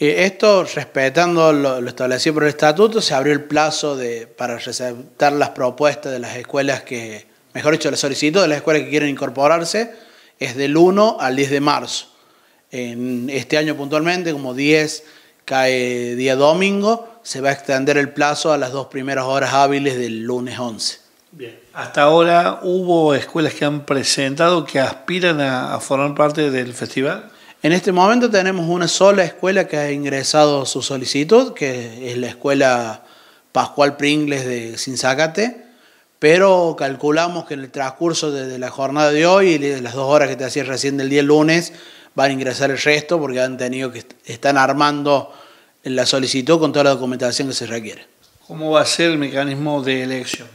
esto, respetando lo, establecido por el estatuto, se abrió el plazo de, para presentar las propuestas de las escuelas que, mejor dicho, las solicitudes de las escuelas que quieren incorporarse, es del 1 al 10 de marzo. En este año puntualmente, como 10 cae día domingo, se va a extender el plazo a las dos primeras horas hábiles del lunes 11. Bien. Hasta ahora hubo escuelas que han presentado que aspiran a, formar parte del festival. En este momento tenemos una sola escuela que ha ingresado su solicitud, que es la escuela Pascual Pringles de Sinzacate, pero calculamos que en el transcurso de, la jornada de hoy y de las dos horas que te hacías recién del día lunes, van a ingresar el resto porque han tenido que están armando la solicitud con toda la documentación que se requiere. ¿Cómo va a ser el mecanismo de elección?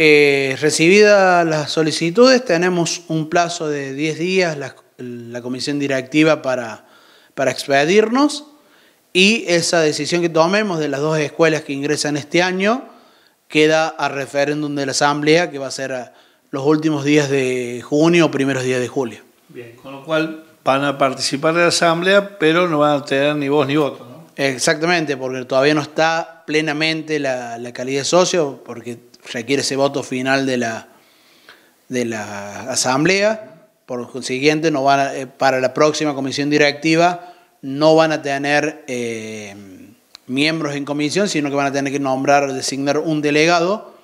Eh, recibidas las solicitudes, tenemos un plazo de 10 días la, comisión directiva para, para expedirnos y esa decisión que tomemos de las dos escuelas que ingresan este año queda a referéndum de la Asamblea que va a ser los últimos días de junio o primeros días de julio. Bien, con lo cual van a participar de la Asamblea, pero no van a tener ni voz ni voto. ¿no? Exactamente, porque todavía no está plenamente la, la calidad de socio, porque requiere ese voto final de la, de la asamblea, por consiguiente no van eh, para la próxima comisión directiva no van a tener eh, miembros en comisión, sino que van a tener que nombrar, designar un delegado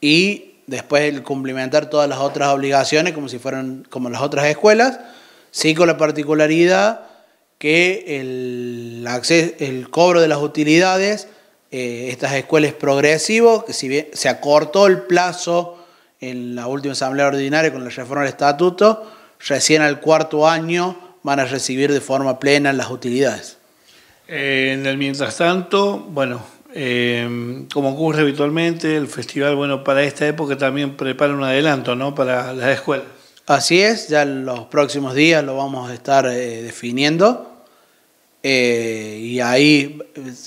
y después el cumplimentar todas las otras obligaciones como si fueran como las otras escuelas, sí con la particularidad que el cobro de las utilidades eh, estas escuelas progresivas, que si bien se acortó el plazo en la última asamblea ordinaria con la reforma del estatuto, recién al cuarto año van a recibir de forma plena las utilidades. Eh, en el mientras tanto, bueno, eh, como ocurre habitualmente, el festival, bueno, para esta época también prepara un adelanto, ¿no? Para las escuelas. Así es, ya en los próximos días lo vamos a estar definiendo. Eh, y ahí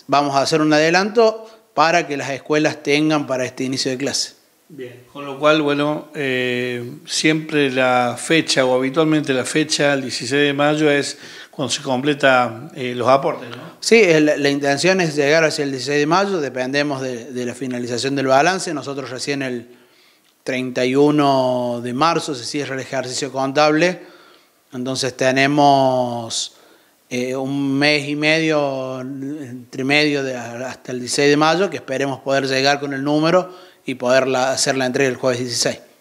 vamos a hacer un adelanto para que las escuelas tengan para este inicio de clase. Bien, con lo cual, bueno, eh, siempre la fecha o habitualmente la fecha, el 16 de mayo, es cuando se completa eh, los aportes, ¿no? Sí, la, intención es llegar hacia el 16 de mayo, dependemos de, de la finalización del balance. Nosotros recién el 31 de marzo se cierra el ejercicio contable, entonces tenemos eh, un mes y medio, entre medio hasta el 16 de mayo, que esperemos poder llegar con el número y poder hacer la entrega el jueves 16.